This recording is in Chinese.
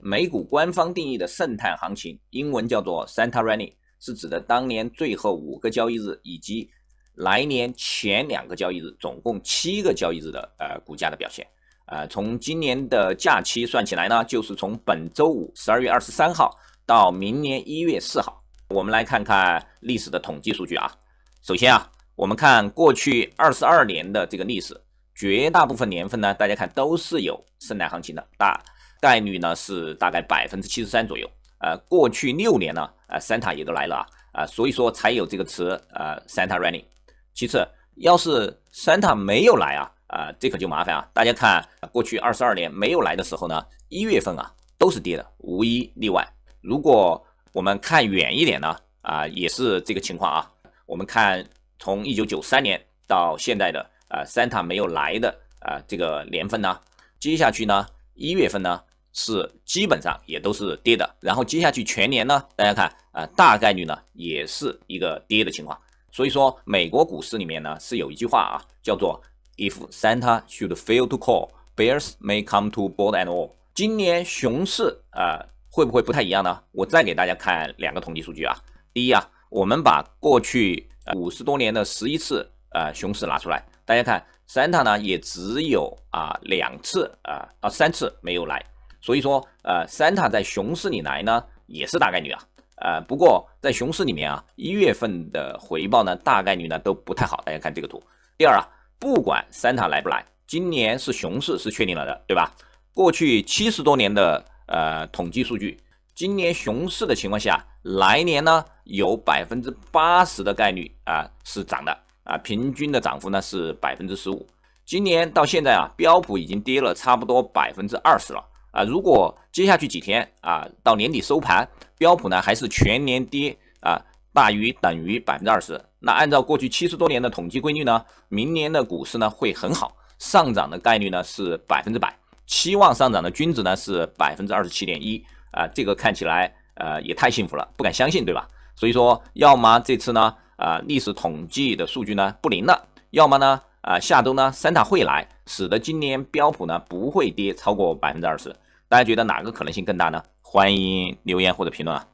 美股官方定义的圣诞行情，英文叫做 Santa r a n n y 是指的当年最后五个交易日以及来年前两个交易日，总共七个交易日的呃股价的表现。呃，从今年的假期算起来呢，就是从本周五十二月二十三号到明年一月四号。我们来看看历史的统计数据啊。首先啊，我们看过去二十二年的这个历史，绝大部分年份呢，大家看都是有圣诞行情的大。概率呢是大概百分之七十三左右，呃，过去六年呢，呃，Santa 也都来了啊，啊，所以说才有这个词，呃，Santa running。其次，要是 Santa 没有来啊，啊，这可就麻烦啊。大家看，过去二十二年没有来的时候呢，一月份啊都是跌的，无一例外。如果我们看远一点呢，啊，也是这个情况啊。我们看从一九九三年到现在的，呃，Santa 没有来的，呃，这个年份呢，接下去呢，一月份呢。是基本上也都是跌的，然后接下去全年呢，大家看啊，大概率呢也是一个跌的情况。所以说，美国股市里面呢是有一句话啊，叫做 "If Santa should fail to call, bears may come to board and all。今年熊市啊会不会不太一样呢？我再给大家看两个统计数据啊。第一啊，我们把过去五十多年的十一次呃熊市拿出来，大家看 Santa 呢也只有啊两次啊啊三次没有来。所以说，呃，三塔在熊市里来呢，也是大概率啊。呃，不过在熊市里面啊，一月份的回报呢，大概率呢都不太好。大家看这个图。第二啊，不管三塔来不来，今年是熊市是确定了的，对吧？过去七十多年的呃统计数据，今年熊市的情况下，来年呢有百分之八十的概率啊是涨的啊，平均的涨幅呢是百分之十五。今年到现在啊，标普已经跌了差不多百分之二十了。啊，如果接下去几天啊，到年底收盘，标普呢还是全年跌啊，大于等于百分之二十。那按照过去七十多年的统计规律呢，明年的股市呢会很好，上涨的概率呢是百分之百，期望上涨的均值呢是百分之二十七点一啊，这个看起来呃也太幸福了，不敢相信对吧？所以说，要么这次呢啊历史统计的数据呢不灵了，要么呢啊下周呢三大会来，使得今年标普呢不会跌超过百分之二十。大家觉得哪个可能性更大呢？欢迎留言或者评论啊！